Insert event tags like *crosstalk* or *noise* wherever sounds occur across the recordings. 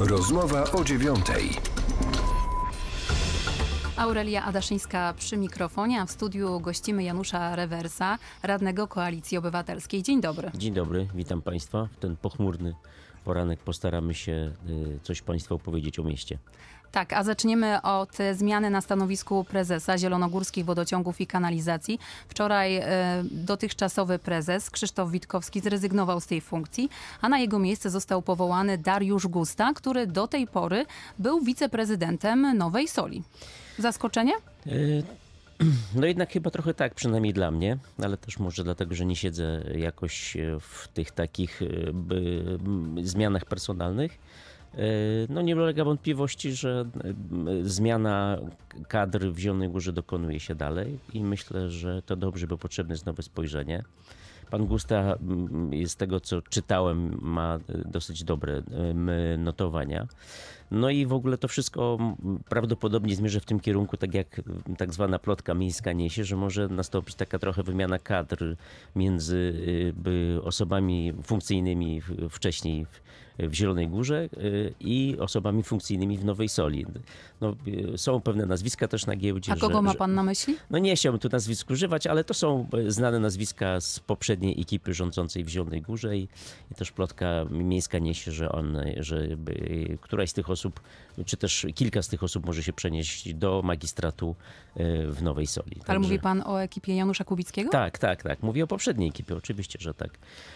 Rozmowa o dziewiątej. Aurelia Adaszyńska przy mikrofonie, a w studiu gościmy Janusza Rewersa, radnego Koalicji Obywatelskiej. Dzień dobry. Dzień dobry, witam Państwa w ten pochmurny poranek postaramy się y, coś Państwu opowiedzieć o mieście. Tak, a zaczniemy od zmiany na stanowisku prezesa Zielonogórskich Wodociągów i Kanalizacji. Wczoraj y, dotychczasowy prezes Krzysztof Witkowski zrezygnował z tej funkcji, a na jego miejsce został powołany Dariusz Gusta, który do tej pory był wiceprezydentem Nowej Soli. Zaskoczenie? Y, *clears throat* No jednak chyba trochę tak, przynajmniej dla mnie, ale też może dlatego, że nie siedzę jakoś e, w tych takich e, zmianach personalnych. E, no nie ulega wątpliwości, że zmiana kadr w Zielonej Górze dokonuje się dalej i myślę, że to dobrze, bo potrzebne jest nowe spojrzenie. Pan Gusta, z tego co czytałem, ma dosyć dobre notowania. No i w ogóle to wszystko prawdopodobnie zmierzy w tym kierunku, tak jak tak zwana plotka miejska niesie, że może nastąpić taka trochę wymiana kadr między y, osobami funkcyjnymi wcześniej w Zielonej Górze y, i osobami funkcyjnymi w Nowej Soli. No, y, są pewne nazwiska też na giełdzie. A kogo że, ma pan na myśli? No nie chciałbym tu nazwisk używać, ale to są znane nazwiska z poprzedniej ekipy rządzącej w Zielonej Górze i, i też plotka miejska niesie, że on, że któraś z tych osób osób, czy też kilka z tych osób może się przenieść do magistratu e, w Nowej Soli. Ale mówi pan o ekipie Janusza Kubickiego? Tak, tak, tak. Mówię o poprzedniej ekipie, oczywiście, że tak.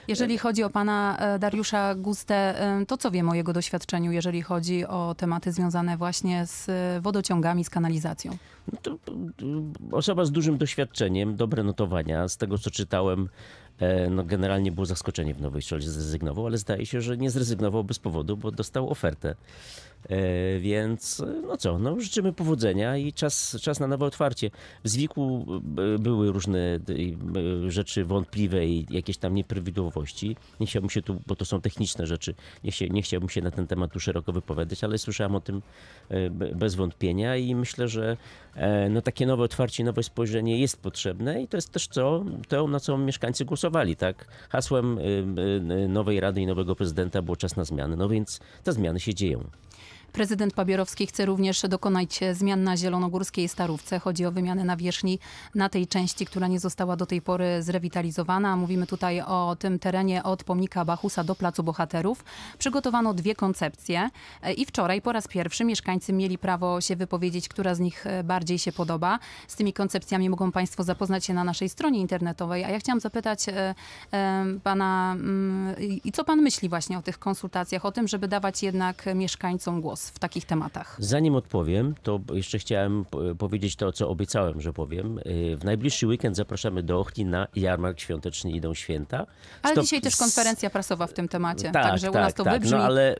Jeżeli e, chodzi o pana e, Dariusza Gustę, to co wiem o jego doświadczeniu, jeżeli chodzi o tematy związane właśnie z wodociągami, z kanalizacją? No to osoba z dużym doświadczeniem, dobre notowania. Z tego, co czytałem, E, no generalnie było zaskoczenie w Nowej Soli, zrezygnował, ale zdaje się, że nie zrezygnował bez powodu, bo dostał ofertę E, więc no co, no życzymy powodzenia i czas, czas na nowe otwarcie. W Zwiku e, były różne e, rzeczy wątpliwe i jakieś tam nieprawidłowości. Nie chciałbym się tu, bo to są techniczne rzeczy, nie, się, nie chciałbym się na ten temat tu szeroko wypowiadać, ale słyszałem o tym bez wątpienia i myślę, że no takie nowe otwarcie, nowe spojrzenie jest potrzebne i to jest też co, to, na co mieszkańcy głosowali, tak? Hasłem nowej rady i nowego prezydenta było czas na zmiany, no więc te zmiany się dzieją. Prezydent Pabierowski chce również dokonać zmian na zielonogórskiej starówce. Chodzi o wymianę nawierzchni na tej części, która nie została do tej pory zrewitalizowana. Mówimy tutaj o tym terenie od pomnika Bachusa do Placu Bohaterów. Przygotowano dwie koncepcje e, i wczoraj po raz pierwszy mieszkańcy mieli prawo się wypowiedzieć, która z nich e, bardziej się podoba. Z tymi koncepcjami mogą Państwo zapoznać się na naszej stronie internetowej. A ja chciałam zapytać e, Pana, mm, i co Pan myśli właśnie o tych konsultacjach, o tym, żeby dawać jednak mieszkańcom głos? głos w takich tematach? Zanim odpowiem, to jeszcze chciałem powiedzieć to, co obiecałem, że powiem. Y, w najbliższy weekend zapraszamy do Ochli na jarmark świąteczny Idą Święta. Ale Stop... dzisiaj też konferencja prasowa w tym temacie, tak, także tak, u nas to tak. No wybrzmi. No ale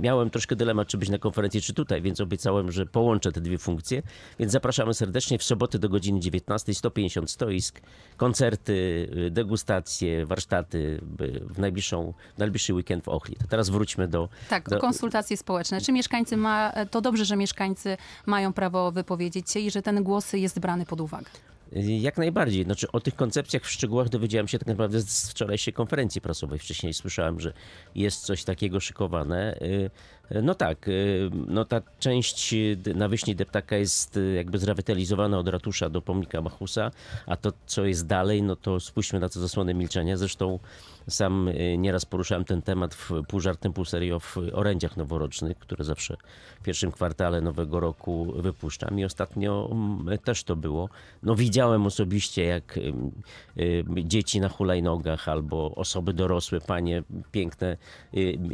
miałem troszkę dylemat, czy być na konferencji, czy tutaj, więc obiecałem, że połączę te dwie funkcje. Więc zapraszamy serdecznie w sobotę do godziny 19, 150 stoisk, koncerty, y, degustacje, warsztaty w najbliższą, najbliższy weekend w Ochli. To teraz wróćmy do... Tak, do, konsultacji społeczne, czy mieszkańcy ma, to dobrze, że mieszkańcy mają prawo wypowiedzieć się i że ten głos jest brany pod uwagę. Jak najbardziej. Znaczy, o tych koncepcjach w szczegółach dowiedziałem się tak naprawdę z wczorajszej konferencji prasowej. Wcześniej słyszałem, że jest coś takiego szykowane. Y, no tak, y, no ta część na Wyśni Deptaka jest y, jakby zrewitalizowana od ratusza do pomnika Bachusa, a to co jest dalej, no to spójrzmy na to zasłony milczenia. Zresztą sam y, nieraz poruszałem ten temat w pół żartem, pół serio w orędziach noworocznych, które zawsze w pierwszym kwartale nowego roku wypuszczam i ostatnio mm, też to było. No widziałem osobiście jak dzieci na hulajnogach albo osoby dorosłe, panie piękne,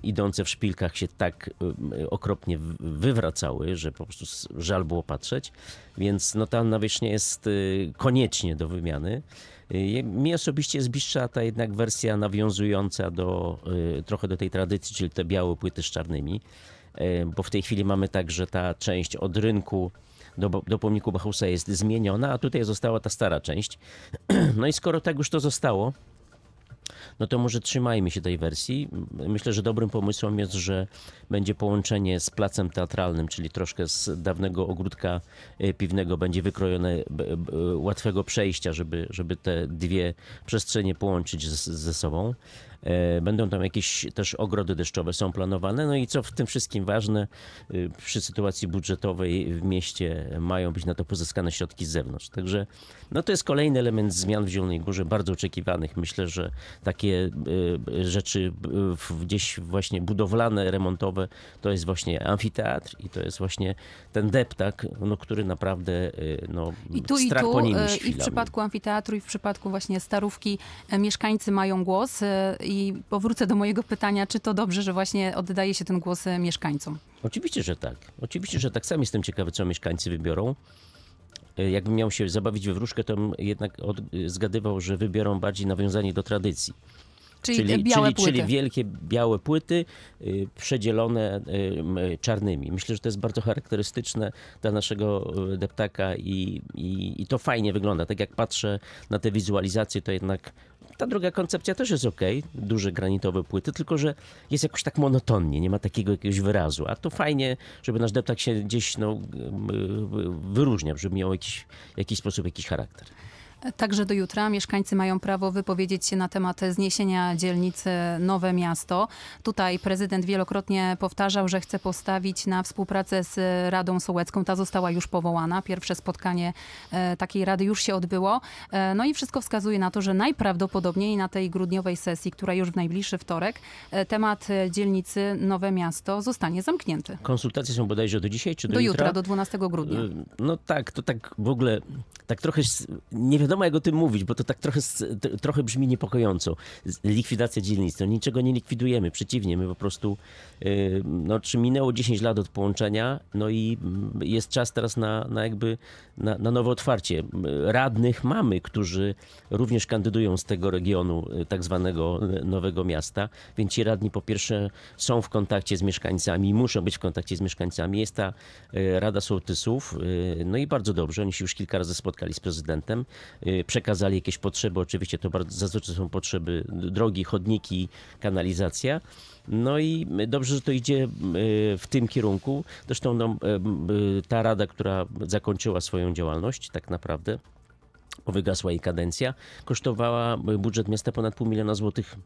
idące w szpilkach się tak Y, y, okropnie wywracały, że po prostu żal było patrzeć, więc no ta nawierzchnia jest y, koniecznie do wymiany. Mi osobiście zbliższa ta jednak wersja nawiązująca do, trochę do tej tradycji, czyli te białe płyty z czarnymi, bo w tej chwili mamy także ta część od rynku do, do pomniku Bachusa jest zmieniona, a tutaj została ta stara część. *clears throat* No i skoro tak już to zostało, no to może trzymajmy się tej wersji. Myślę, że dobrym pomysłem jest, że będzie połączenie z placem teatralnym, czyli troszkę z dawnego ogródka e, piwnego będzie wykrojone łatwego przejścia, żeby, żeby te dwie przestrzenie połączyć z, ze sobą. E, będą tam jakieś też ogrody deszczowe są planowane. No i co w tym wszystkim ważne, y, przy sytuacji budżetowej w mieście mają być na to pozyskane środki z zewnątrz. Także no to jest kolejny element zmian w Zielonej Górze, bardzo oczekiwanych. Myślę, że takie y, y, rzeczy gdzieś właśnie budowlane, remontowe, to jest właśnie amfiteatr i to jest właśnie ten deptak, no, który naprawdę no, I tu, strach i tu, po nim I w przypadku amfiteatru, i w przypadku właśnie starówki mieszkańcy mają głos i powrócę do mojego pytania, czy to dobrze, że właśnie oddaje się ten głos e, mieszkańcom? Oczywiście, że tak. Oczywiście, że tak. Sam jestem ciekawy, co mieszkańcy wybiorą. E, jakbym miał się zabawić we wróżkę, to bym jednak e, zgadywał, że wybiorą bardziej nawiązanie do tradycji. Czyli, czyli, czyli, czyli, wielkie białe płyty y, przedzielone y, czarnymi. Myślę, że to jest bardzo charakterystyczne dla naszego deptaka i, i, i, to fajnie wygląda. Tak jak patrzę na te wizualizacje, to jednak ta druga koncepcja też jest ok, duże granitowe płyty, tylko że jest jakoś tak monotonnie, nie ma takiego jakiegoś wyrazu. A to fajnie, żeby nasz deptak się gdzieś no, y, y, wyróżniał, żeby miał jakiś, jakiś sposób, jakiś charakter. Także do jutra mieszkańcy mają prawo wypowiedzieć się na temat zniesienia dzielnicy Nowe Miasto. Tutaj prezydent wielokrotnie powtarzał, że chce postawić na współpracę z Radą Sołecką. Ta została już powołana. Pierwsze spotkanie e, takiej rady już się odbyło. E, no i wszystko wskazuje na to, że najprawdopodobniej na tej grudniowej sesji, która już w najbliższy wtorek, e, temat dzielnicy Nowe Miasto zostanie zamknięty. Konsultacje są bodajże do dzisiaj czy do, do jutra? Do jutra, do 12 grudnia. No tak, to tak w ogóle, tak trochę nie wiadomo wiadomo jak o tym mówić, bo to tak trochę, trochę brzmi niepokojąco. Likwidacja dzielnictwa. No niczego nie likwidujemy, przeciwnie, my po prostu, y, no czy minęło 10 lat od połączenia, no i mm, jest czas teraz na, na jakby, na, na nowe otwarcie. Radnych mamy, którzy również kandydują z tego regionu y, tak zwanego y, Nowego Miasta, więc ci radni po pierwsze są w kontakcie z mieszkańcami, muszą być w kontakcie z mieszkańcami. Jest ta Rada Sołtysów, no i bardzo dobrze, oni się już kilka razy spotkali z prezydentem. Y, przekazali jakieś potrzeby. Oczywiście to bardzo, zazwyczaj są potrzeby drogi, chodniki, kanalizacja. No i dobrze, że to idzie y, w tym kierunku. Zresztą no, y, ta rada, która zakończyła swoją działalność, tak naprawdę, bo wygasła jej kadencja, kosztowała budżet miasta ponad pół miliona złotych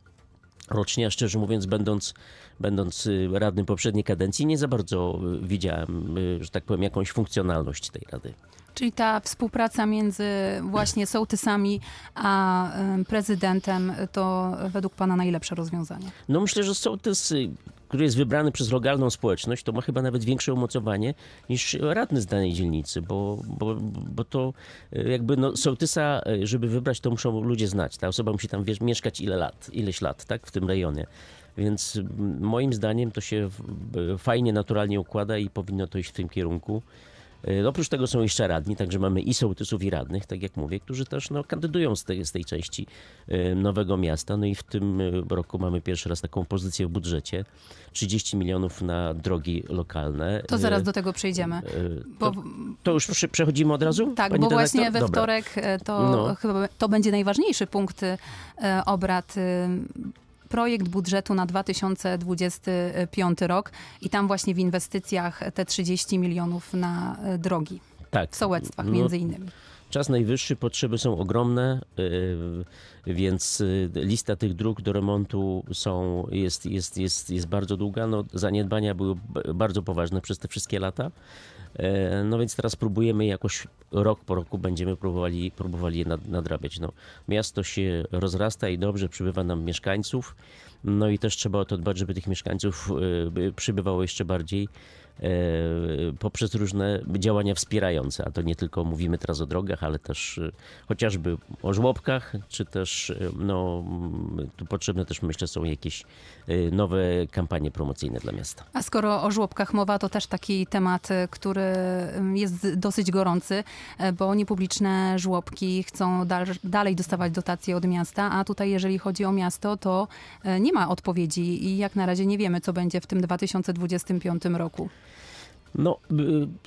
rocznie, a szczerze mówiąc, będąc, będąc radnym poprzedniej kadencji, nie za bardzo widziałem, że tak powiem, jakąś funkcjonalność tej rady. Czyli ta współpraca między właśnie sołtysami a prezydentem to według pana najlepsze rozwiązanie? No myślę, że sołtys, y, który jest wybrany przez lokalną społeczność, to ma chyba nawet większe umocowanie niż radny z danej dzielnicy, bo, bo, bo to y, jakby no, sołtysa, y, żeby wybrać, to muszą ludzie znać. Ta osoba musi tam wiesz, mieszkać ile lat, ileś lat, tak, w tym rejonie. Więc moim zdaniem to się fajnie, naturalnie układa i powinno to iść w tym kierunku. E, no, oprócz tego są jeszcze radni, także mamy i sołtysów i radnych, tak jak mówię, którzy też no, kandydują z tej, z tej części e, Nowego Miasta. No i w tym e, roku mamy pierwszy raz taką pozycję w budżecie. 30 milionów na drogi lokalne. To zaraz do tego przejdziemy. Bo... To, to, już przechodzimy od razu? Tak, Pani bo dyrektor? właśnie we wtorek to no. chyba to będzie najważniejszy punkt obrad projekt budżetu na 2025 rok i tam właśnie w inwestycjach te 30 milionów na e, drogi. Tak. W sołectwach między innymi. Czas najwyższy, potrzeby są ogromne, y, y, więc y, lista tych dróg do remontu są, jest, jest, jest, jest bardzo długa. No, zaniedbania były bardzo poważne przez te wszystkie lata. E, no więc teraz próbujemy jakoś rok po roku będziemy próbowali, próbowali je nadrabiać. No, miasto się rozrasta i dobrze przybywa nam mieszkańców. No i też trzeba o to dbać, żeby tych mieszkańców y, przybywało jeszcze bardziej y, poprzez różne działania wspierające. A to nie tylko mówimy teraz o drogach, ale też y, chociażby o żłobkach, czy też no, mm, tu potrzebne też myślę są jakieś nowe kampanie promocyjne dla miasta. A skoro o żłobkach mowa, to też taki temat, który mm, jest dosyć gorący, bo niepubliczne żłobki chcą dal dalej dostawać dotacje od miasta, a tutaj jeżeli chodzi o miasto, to nie ma odpowiedzi i jak na razie nie wiemy, co będzie w tym 2025 roku. No,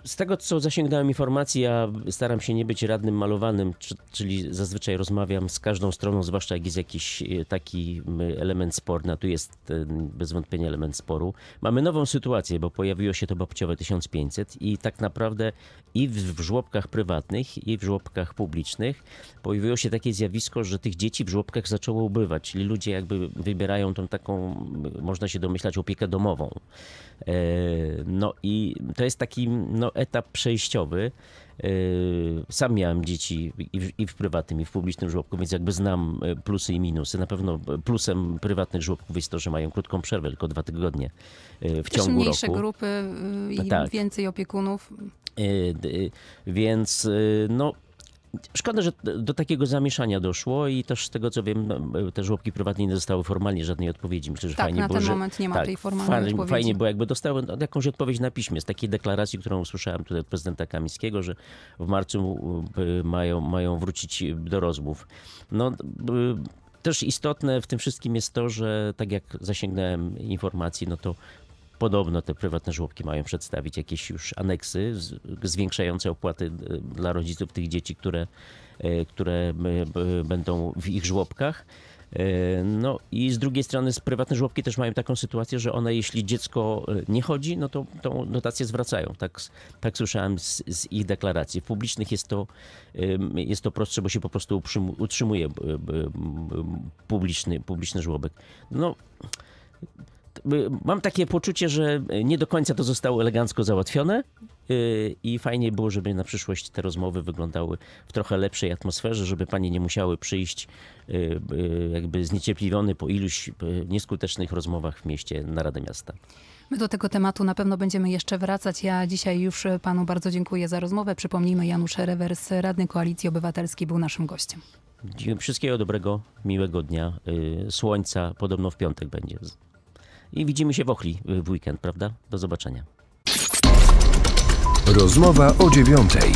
z tego co zasięgnąłem informacji, ja staram się nie być radnym malowanym, czyli zazwyczaj rozmawiam z każdą stroną, zwłaszcza jak jest jakiś e, taki element sporny, no, a tu jest bez wątpienia element sporu. Mamy nową sytuację, bo pojawiło się to babciowe 1500 i tak naprawdę i w żłobkach prywatnych, i w żłobkach publicznych pojawiło się takie zjawisko, że tych dzieci w żłobkach zaczęło ubywać, czyli ludzie jakby wybierają tą taką, można się domyślać, opiekę domową. E, no i to jest taki no, etap przejściowy. Yy, sam miałem dzieci i w, i w, prywatnym, i w publicznym żłobku, więc jakby znam e, plusy i minusy. Na pewno plusem prywatnych żłobków jest to, że mają krótką przerwę, tylko dwa tygodnie e, w Też ciągu mniejsze roku. grupy y, i tak. więcej opiekunów. E, y, więc y, no, Szkoda, że do takiego zamieszania doszło i też z tego co wiem, te żłobki prywatne nie dostały formalnie żadnej odpowiedzi. Myślę, że tak, fajnie na było, ten że... moment nie ma tak, tej formalnej fajnie, odpowiedzi. Fajnie było, jakby dostałem jakąś odpowiedź na piśmie z takiej deklaracji, którą usłyszałem tutaj od prezydenta Kamińskiego, że w marcu mają, mają wrócić do rozmów. No, też istotne w tym wszystkim jest to, że tak jak zasięgnąłem informacji, no to Podobno te prywatne żłobki mają przedstawić jakieś już aneksy zwiększające opłaty e, dla rodziców tych dzieci, które, e, które e, będą w ich żłobkach. No i z drugiej strony prywatne żłobki też mają taką sytuację, że one jeśli dziecko nie chodzi, no to tą dotację zwracają. Tak, tak słyszałem z, z, ich deklaracji. W publicznych jest to, jest to prostsze, bo się po prostu utrzymuje publiczny, publiczny żłobek. No mam takie poczucie, że nie do końca to zostało elegancko załatwione y, i fajnie było, żeby na przyszłość te rozmowy wyglądały w trochę lepszej atmosferze, żeby panie nie musiały przyjść y, y, jakby zniecierpliwiony po iluś nieskutecznych rozmowach w mieście na Radę Miasta. My do tego tematu na pewno będziemy jeszcze wracać. Ja dzisiaj już panu bardzo dziękuję za rozmowę. Przypomnijmy, Janusz Rewers, radny Koalicji Obywatelskiej, był naszym gościem. Wszystkiego dobrego, miłego dnia, słońca, podobno w piątek będzie. I widzimy się w Ochli y, w weekend, prawda? Do zobaczenia. Rozmowa o dziewiątej.